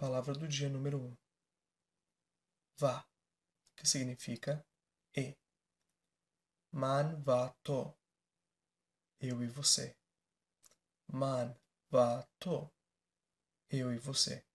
Palavra do dia número 1. Um. Vá, que significa e. Man va to. Eu e você. Man va to. Eu e você.